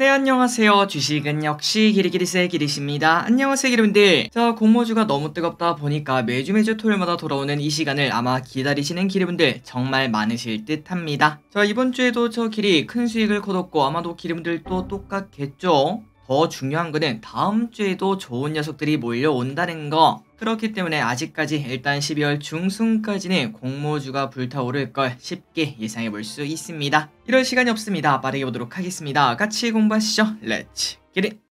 네, 안녕하세요. 주식은 역시 기리기리세 기리십니다. 안녕하세요, 여러분들 자, 공모주가 너무 뜨겁다 보니까 매주 매주 토요일마다 돌아오는 이 시간을 아마 기다리시는 기리분들 정말 많으실 듯 합니다. 자, 이번 주에도 저 길이 큰 수익을 거뒀고 아마도 기리분들 도 똑같겠죠? 더 중요한 거는 다음 주에도 좋은 녀석들이 몰려온다는 거. 그렇기 때문에 아직까지 일단 12월 중순까지는 공모주가 불타오를 걸 쉽게 예상해 볼 수 있습니다. 이럴 시간이 없습니다. 빠르게 보도록 하겠습니다. 같이 공부하시죠. 렛츠 기릿!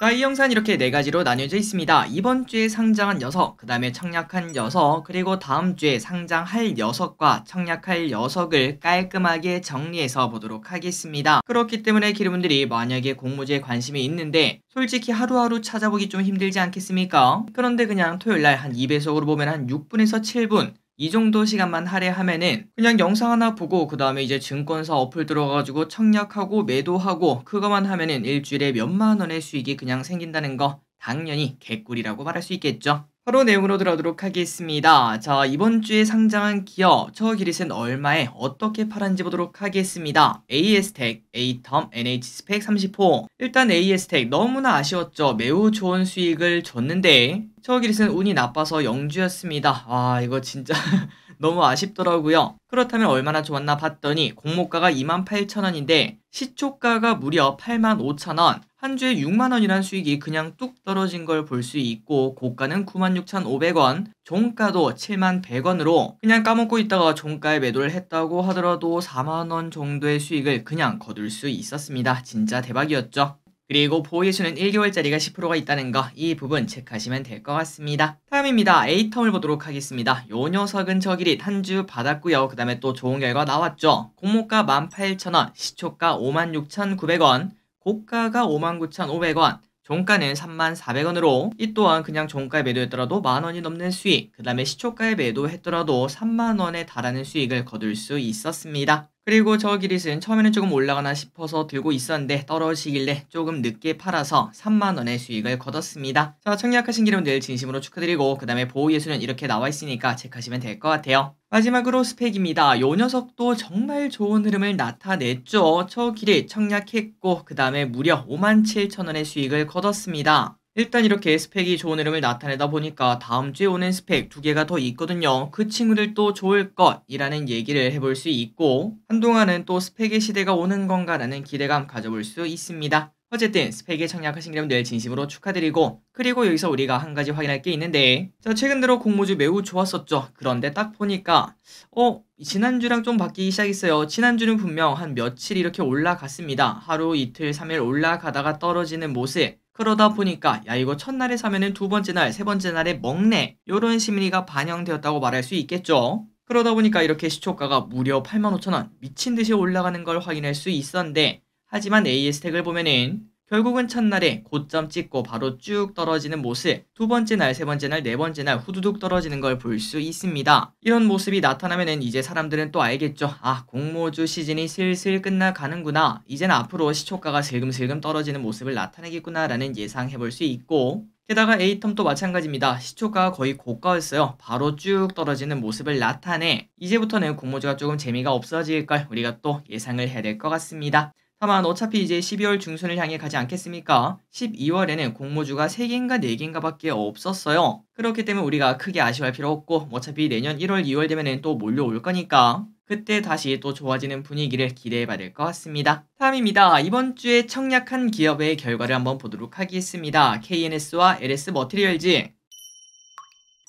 자, 이 영상 이렇게 네 가지로 나뉘어져 있습니다. 이번 주에 상장한 녀석, 그 다음에 청약한 녀석, 그리고 다음 주에 상장할 녀석과 청약할 녀석을 깔끔하게 정리해서 보도록 하겠습니다. 그렇기 때문에 기르분들이 만약에 공모주에 관심이 있는데 솔직히 하루하루 찾아보기 좀 힘들지 않겠습니까? 그런데 그냥 토요일날 한 2배속으로 보면 한 6분에서 7분 이 정도 시간만 할애하면은 그냥 영상 하나 보고 그 다음에 이제 증권사 어플 들어가가지고 청약하고 매도하고 그거만 하면은 일주일에 몇만 원의 수익이 그냥 생긴다는 거 당연히 개꿀이라고 말할 수 있겠죠. 바로 내용으로 들어오도록 하겠습니다. 자, 이번 주에 상장한 기업, 저 기릿은 얼마에 어떻게 팔았는지 보도록 하겠습니다. AS텍, A텀, NH스펙 34. 일단 AS텍 e 너무나 아쉬웠죠. 매우 좋은 수익을 줬는데 저 기릿은 운이 나빠서 영주였습니다. 아, 이거 진짜 너무 아쉽더라고요. 그렇다면 얼마나 좋았나 봤더니 공모가가 28,000원인데 시초가가 무려 85,000원. 한 주에 6만 원이란 수익이 그냥 뚝 떨어진 걸 볼 수 있고 고가는 96,500원, 종가도 7만 100원으로 그냥 까먹고 있다가 종가에 매도를 했다고 하더라도 4만 원 정도의 수익을 그냥 거둘 수 있었습니다. 진짜 대박이었죠. 그리고 보이수는 1개월짜리가 10%가 있다는 거 이 부분 체크하시면 될 것 같습니다. 다음입니다. A텀을 보도록 하겠습니다. 요 녀석은 저 길이 한주 받았고요. 그 다음에 또 좋은 결과 나왔죠. 공모가 18,000원, 시초가 56,900원, 고가가 59,500원, 종가는 34,400원으로 이 또한 그냥 종가에 매도했더라도 만원이 넘는 수익, 그 다음에 시초가에 매도했더라도 3만원에 달하는 수익을 거둘 수 있었습니다. 그리고 저 기릿은 처음에는 조금 올라가나 싶어서 들고 있었는데 떨어지길래 조금 늦게 팔아서 3만원의 수익을 거뒀습니다. 자, 청약하신 기름들 진심으로 축하드리고 그 다음에 보호예수는 이렇게 나와있으니까 체크하시면 될 것 같아요. 마지막으로 스펙입니다. 요 녀석도 정말 좋은 흐름을 나타냈죠. 저기릿 청약했고 그 다음에 무려 5만 7천원의 수익을 거뒀습니다. 일단 이렇게 스펙이 좋은 이름을 나타내다 보니까 다음 주에 오는 스펙 두 개가 더 있거든요. 그 친구들 도 좋을 것이라는 얘기를 해볼 수 있고 한동안은 또 스펙의 시대가 오는 건가라는 기대감 가져볼 수 있습니다. 어쨌든 스펙에 창약하신 여러분들 진심으로 축하드리고 그리고 여기서 우리가 한 가지 확인할 게 있는데 자 최근 들어 공모주 매우 좋았었죠 그런데 딱 보니까 어 지난주랑 좀 바뀌기 시작했어요 지난주는 분명 한 며칠 이렇게 올라갔습니다 하루 이틀 3일 올라가다가 떨어지는 모습 그러다 보니까 야 이거 첫날에 사면은 두 번째 날, 세 번째 날에 먹네 이런 심리가 반영되었다고 말할 수 있겠죠. 그러다 보니까 이렇게 시초가가 무려 85,000원 미친 듯이 올라가는 걸 확인할 수 있었는데 하지만 AS택을 보면은 결국은 첫날에 고점 찍고 바로 쭉 떨어지는 모습, 두 번째 날, 세 번째 날, 네 번째 날 후두둑 떨어지는 걸 볼 수 있습니다. 이런 모습이 나타나면 이제 사람들은 또 알겠죠. 아, 공모주 시즌이 슬슬 끝나가는구나. 이젠 앞으로 시초가가 슬금슬금 떨어지는 모습을 나타내겠구나라는 예상해 볼 수 있고, 게다가 에이텀도 마찬가지입니다. 시초가 거의 고가였어요. 바로 쭉 떨어지는 모습을 나타내 이제부터는 공모주가 조금 재미가 없어질걸 우리가 또 예상을 해야 될 것 같습니다. 다만 어차피 이제 12월 중순을 향해 가지 않겠습니까? 12월에는 공모주가 3개인가 4개인가 밖에 없었어요. 그렇기 때문에 우리가 크게 아쉬워할 필요 없고 어차피 내년 1월 2월 되면 또 몰려올 거니까 그때 다시 또 좋아지는 분위기를 기대해봐야 될 것 같습니다. 다음입니다. 이번 주에 청약한 기업의 결과를 한번 보도록 하겠습니다. KNS와 LS 머티리얼즈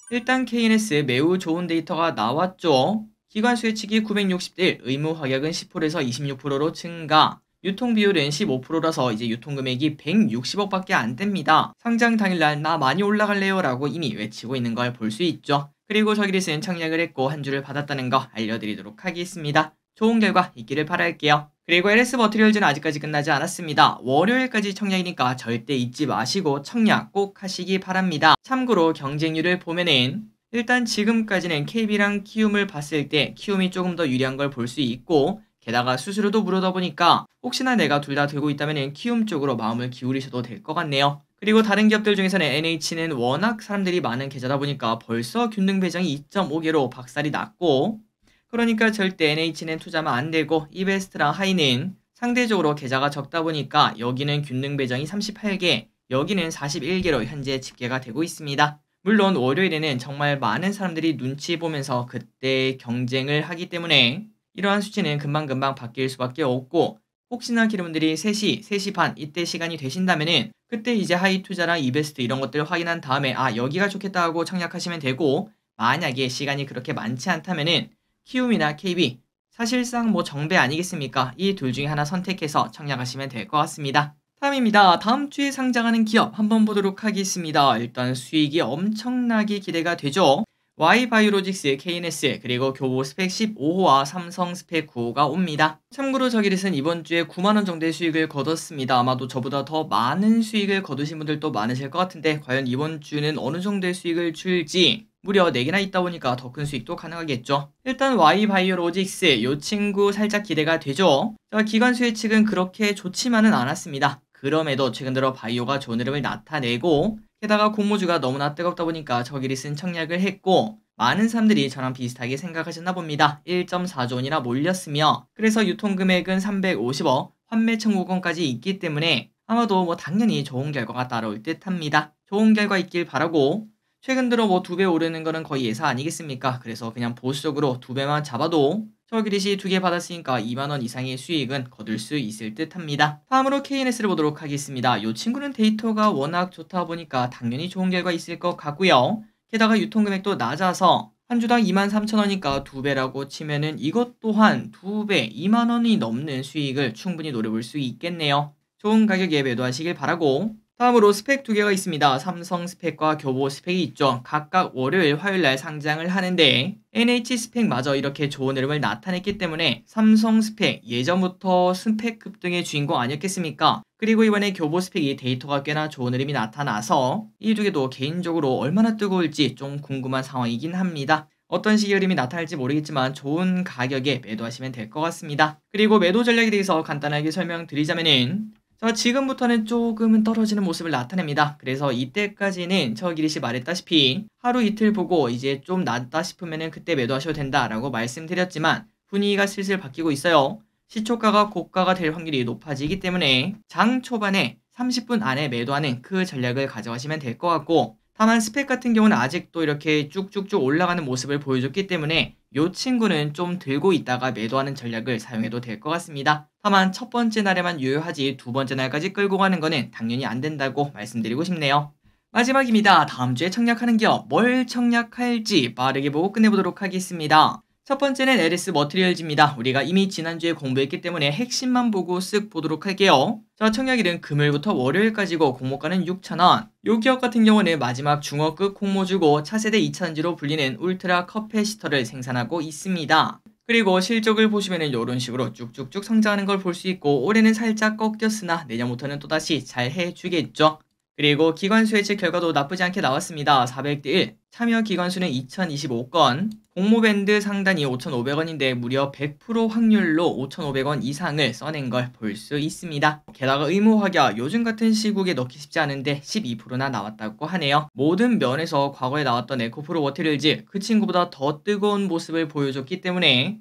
일단 KNS 매우 좋은 데이터가 나왔죠. 기관 수혜측이 960대 1, 의무 확약은 10%에서 26%로 증가, 유통 비율은 15%라서 이제 유통 금액이 160억밖에 안 됩니다. 상장 당일날 나 많이 올라갈래요 라고 이미 외치고 있는 걸 볼 수 있죠. 그리고 저기리스는 청약을 했고 한 주를 받았다는 거 알려드리도록 하겠습니다. 좋은 결과 있기를 바랄게요. 그리고 LS 버트리얼즈는 아직까지 끝나지 않았습니다. 월요일까지 청약이니까 절대 잊지 마시고 청약 꼭 하시기 바랍니다. 참고로 경쟁률을 보면은 일단 지금까지는 KB랑 키움을 봤을 때 키움이 조금 더 유리한 걸 볼 수 있고 게다가 수수료도 무료다 보니까 혹시나 내가 둘 다 들고 있다면 키움 쪽으로 마음을 기울이셔도 될 것 같네요. 그리고 다른 기업들 중에서는 NH는 워낙 사람들이 많은 계좌다 보니까 벌써 균등 배정이 2.5개로 박살이 났고 그러니까 절대 NH는 투자만 안 되고 이베스트랑 하이는 상대적으로 계좌가 적다 보니까 여기는 균등 배정이 38개, 여기는 41개로 현재 집계가 되고 있습니다. 물론 월요일에는 정말 많은 사람들이 눈치 보면서 그때 경쟁을 하기 때문에 이러한 수치는 금방금방 바뀔 수밖에 없고 혹시나 기름들이 3시, 3시 반 이때 시간이 되신다면은 그때 이제 하이 투자랑 이베스트 이런 것들 을 확인한 다음에 아 여기가 좋겠다 하고 청약하시면 되고 만약에 시간이 그렇게 많지 않다면은 키움이나 KB 사실상 뭐 정배 아니겠습니까? 이 둘 중에 하나 선택해서 청약하시면 될 것 같습니다. 다음입니다. 다음 주에 상장하는 기업 한번 보도록 하겠습니다. 일단 수익이 엄청나게 기대가 되죠. y 바이오로직스 KNS 그리고 교보 스펙 15호와 삼성 스펙 9호가 옵니다. 참고로 저기릿은 이번 주에 9만원 정도의 수익을 거뒀습니다. 아마도 저보다 더 많은 수익을 거두신 분들도 많으실 것 같은데 과연 이번 주는 어느 정도의 수익을 줄지 무려 4개나 있다 보니까 더 큰 수익도 가능하겠죠. 일단 Y바이오로직스 요 친구 살짝 기대가 되죠. 기관 수혜 측은 그렇게 좋지만은 않았습니다. 그럼에도 최근 들어 바이오가 좋은 흐름을 나타내고 게다가 공모주가 너무나 뜨겁다 보니까 저길이 쓴 청약을 했고 많은 사람들이 저랑 비슷하게 생각하셨나 봅니다. 1.4조 원이나 몰렸으며 그래서 유통금액은 350억, 환매 청구권까지 있기 때문에 아마도 뭐 당연히 좋은 결과가 따라올 듯합니다. 좋은 결과 있길 바라고 최근 들어 뭐 두 배 오르는 거는 거의 예사 아니겠습니까? 그래서 그냥 보수적으로 두 배만 잡아도 철기리시두개 받았으니까 2만원 이상의 수익은 거둘 수 있을 듯 합니다. 다음으로 KNS를 보도록 하겠습니다. 이 친구는 데이터가 워낙 좋다 보니까 당연히 좋은 결과 있을 것 같고요. 게다가 유통금액도 낮아서 한 주당 23,000원이니까 두 배라고 치면은 이것 또한 두배 2만원이 넘는 수익을 충분히 노려볼 수 있겠네요. 좋은 가격에 매도하시길 바라고 다음으로 스펙 두 개가 있습니다. 삼성 스펙과 교보 스펙이 있죠. 각각 월요일, 화요일 날 상장을 하는데 NH 스펙마저 이렇게 좋은 이름을 나타냈기 때문에 삼성 스펙 예전부터 스펙 급등의 주인공 아니었겠습니까? 그리고 이번에 교보 스펙이 데이터가 꽤나 좋은 이름이 나타나서 이 두 개도 개인적으로 얼마나 뜨거울지 좀 궁금한 상황이긴 합니다. 어떤 식의 흐름이 나타날지 모르겠지만 좋은 가격에 매도하시면 될 것 같습니다. 그리고 매도 전략에 대해서 간단하게 설명드리자면은 자, 지금부터는 조금은 떨어지는 모습을 나타냅니다. 그래서 이때까지는 저 기리씨 말했다시피 하루 이틀 보고 이제 좀 낫다 싶으면 그때 매도하셔도 된다라고 말씀드렸지만 분위기가 슬슬 바뀌고 있어요. 시초가가 고가가 될 확률이 높아지기 때문에 장 초반에 30분 안에 매도하는 그 전략을 가져가시면 될 것 같고 다만 스펙 같은 경우는 아직도 이렇게 쭉쭉쭉 올라가는 모습을 보여줬기 때문에 요 친구는 좀 들고 있다가 매도하는 전략을 사용해도 될 것 같습니다. 다만 첫 번째 날에만 유효하지 두 번째 날까지 끌고 가는 거는 당연히 안 된다고 말씀드리고 싶네요. 마지막입니다. 다음 주에 청약하는 기업 뭘 청약할지 빠르게 보고 끝내보도록 하겠습니다. 첫 번째는 LS 머트리얼즈입니다. 우리가 이미 지난주에 공부했기 때문에 핵심만 보고 쓱 보도록 할게요. 자, 청약일은 금요일부터 월요일까지고 공모가는 6,000원. 요 기업 같은 경우는 마지막 중어급 공모주고 차세대 2차전지로 불리는 울트라 커패시터를 생산하고 있습니다. 그리고 실적을 보시면 은요런 식으로 쭉쭉쭉 성장하는 걸 볼 수 있고 올해는 살짝 꺾였으나 내년부터는 또다시 잘 해주겠죠. 그리고 기관수의 책 결과도 나쁘지 않게 나왔습니다. 400대 1. 참여 기관수는 2025건, 공모밴드 상단이 5,500원인데 무려 100% 확률로 5,500원 이상을 써낸 걸 볼 수 있습니다. 게다가 의무 확약, 요즘 같은 시국에 넣기 쉽지 않은데 12%나 나왔다고 하네요. 모든 면에서 과거에 나왔던 에코프로 워터를즈그 친구보다 더 뜨거운 모습을 보여줬기 때문에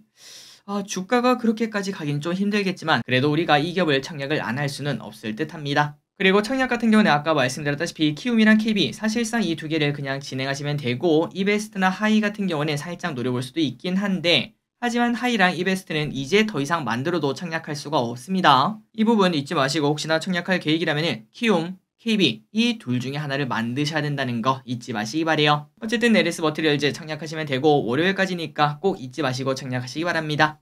아, 주가가 그렇게까지 가긴 좀 힘들겠지만 그래도 우리가 이 겹을 창략을 안 할 수는 없을 듯합니다. 그리고 청약 같은 경우는 아까 말씀드렸다시피 키움이랑 KB 사실상 이 두 개를 그냥 진행하시면 되고 이베스트나 하이 같은 경우는 살짝 노려볼 수도 있긴 한데 하지만 하이랑 이베스트는 이제 더 이상 만들어도 청약할 수가 없습니다. 이 부분 잊지 마시고 혹시나 청약할 계획이라면 키움, KB 이 둘 중에 하나를 만드셔야 된다는 거 잊지 마시기 바래요. 어쨌든 LS 버티리 이제 청약하시면 되고 월요일까지니까 꼭 잊지 마시고 청약하시기 바랍니다.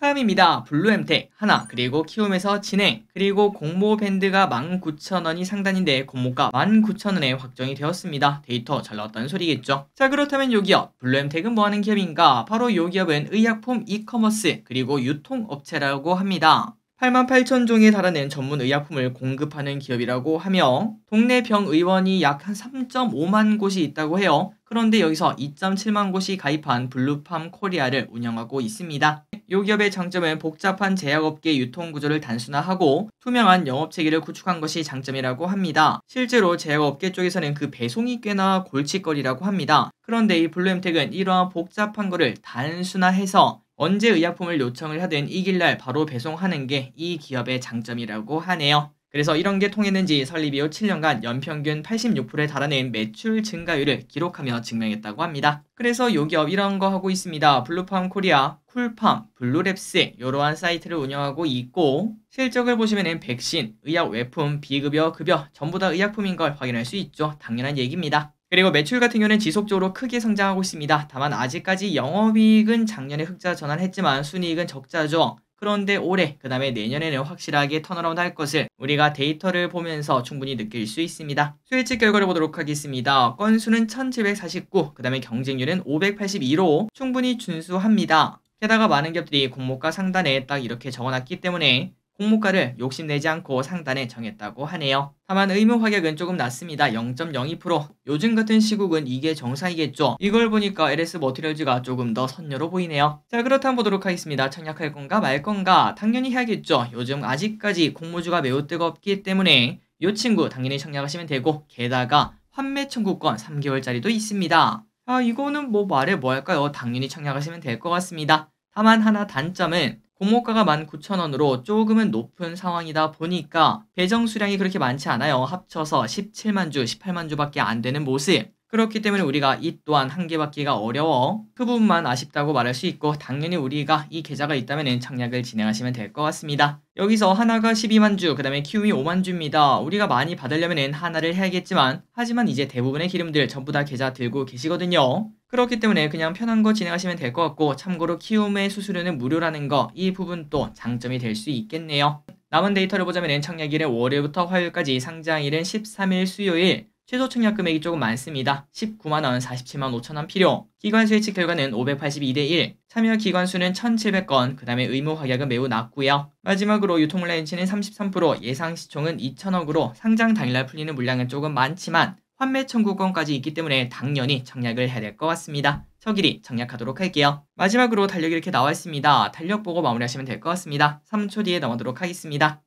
팜입니다. 블루엠텍 하나 그리고 키움에서 진행 그리고 공모 밴드가 19,000원이 상단인데 공모가 19,000원에 확정이 되었습니다. 데이터 잘 나왔다는 소리겠죠. 자 그렇다면 요 기업 블루엠텍은 뭐하는 기업인가? 바로 요 기업은 의약품 이커머스 그리고 유통업체라고 합니다. 88,000종에 달하는 전문 의약품을 공급하는 기업이라고 하며 동네 병의원이 약 한 3.5만 곳이 있다고 해요. 그런데 여기서 2.7만 곳이 가입한 블루팜 코리아를 운영하고 있습니다. 요 기업의 장점은 복잡한 제약업계 유통 구조를 단순화하고 투명한 영업 체계를 구축한 것이 장점이라고 합니다. 실제로 제약업계 쪽에서는 그 배송이 꽤나 골칫거리라고 합니다. 그런데 이 블루엠텍은 이러한 복잡한 거를 단순화해서 언제 의약품을 요청을 하든 이길날 바로 배송하는 게 이 기업의 장점이라고 하네요. 그래서 이런 게 통했는지 설립 이후 7년간 연평균 86%에 달하는 매출 증가율을 기록하며 증명했다고 합니다. 그래서 요 기업 이런 거 하고 있습니다. 블루팜 코리아, 쿨팜, 블루랩스 이러한 사이트를 운영하고 있고 실적을 보시면 백신, 의약 외품, 비급여, 급여 전부 다 의약품인 걸 확인할 수 있죠. 당연한 얘기입니다. 그리고 매출 같은 경우는 지속적으로 크게 성장하고 있습니다. 다만 아직까지 영업이익은 작년에 흑자 전환했지만 순이익은 적자죠. 그런데 올해 그 다음에 내년에는 확실하게 턴어라운드 할 것을 우리가 데이터를 보면서 충분히 느낄 수 있습니다. 수혜치 결과를 보도록 하겠습니다. 건수는 1749, 그 다음에 경쟁률은 582로 충분히 준수합니다. 게다가 많은 기업들이 공모가 상단에 딱 이렇게 적어놨기 때문에 공모가를 욕심내지 않고 상단에 정했다고 하네요. 다만 의무 화격은 조금 낮습니다. 0.02% 요즘 같은 시국은 이게 정상이겠죠. 이걸 보니까 LS 머티리얼즈가 조금 더 선녀로 보이네요. 자 그렇다면 보도록 하겠습니다. 청약할 건가 말 건가 당연히 해야겠죠. 요즘 아직까지 공모주가 매우 뜨겁기 때문에 이 친구 당연히 청약하시면 되고 게다가 환매 청구권 3개월짜리도 있습니다. 아 이거는 뭐 말해 뭐할까요? 당연히 청약하시면 될 것 같습니다. 다만 하나 단점은 공모가가 19,000원으로 조금은 높은 상황이다 보니까 배정 수량이 그렇게 많지 않아요. 합쳐서 17만 주, 18만 주밖에 안 되는 모습. 그렇기 때문에 우리가 이 또한 한계받기가 어려워 그 부분만 아쉽다고 말할 수 있고 당연히 우리가 이 계좌가 있다면 청약을 진행하시면 될 것 같습니다. 여기서 하나가 12만 주, 그 다음에 키움이 5만 주입니다. 우리가 많이 받으려면 하나를 해야겠지만 하지만 이제 대부분의 기름들 전부 다 계좌 들고 계시거든요. 그렇기 때문에 그냥 편한 거 진행하시면 될 것 같고 참고로 키움의 수수료는 무료라는 거 이 부분 도 장점이 될 수 있겠네요. 남은 데이터를 보자면 청약일은 월요일부터 화요일까지 상장일은 13일 수요일 최소 청약 금액이 조금 많습니다. 19만원, 47만 5천원 필요. 기관수 예측 결과는 582대1, 참여 기관수는 1,700건, 그 다음에 의무 확약은 매우 낮고요. 마지막으로 유통라인치는 33%, 예상 시총은 2천억으로 상장 당일날 풀리는 물량은 조금 많지만 환매 청구권까지 있기 때문에 당연히 청약을 해야 될 것 같습니다. 서길이 청약하도록 할게요. 마지막으로 달력 이렇게 나와 있습니다. 달력 보고 마무리하시면 될 것 같습니다. 3초 뒤에 넘어가도록 하겠습니다.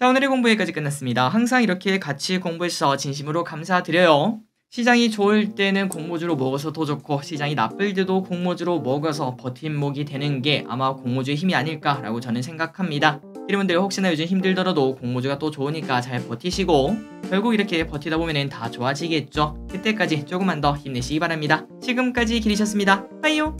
자, 오늘의 공부 여기까지 끝났습니다. 항상 이렇게 같이 공부해서 진심으로 감사드려요. 시장이 좋을 때는 공모주로 먹어서 더 좋고 시장이 나쁠 때도 공모주로 먹어서 버팀목이 되는 게 아마 공모주의 힘이 아닐까라고 저는 생각합니다. 여러분들 혹시나 요즘 힘들더라도 공모주가 또 좋으니까 잘 버티시고 결국 이렇게 버티다 보면 다 좋아지겠죠. 그때까지 조금만 더 힘내시기 바랍니다. 지금까지 길이셨습니다. 빠이요!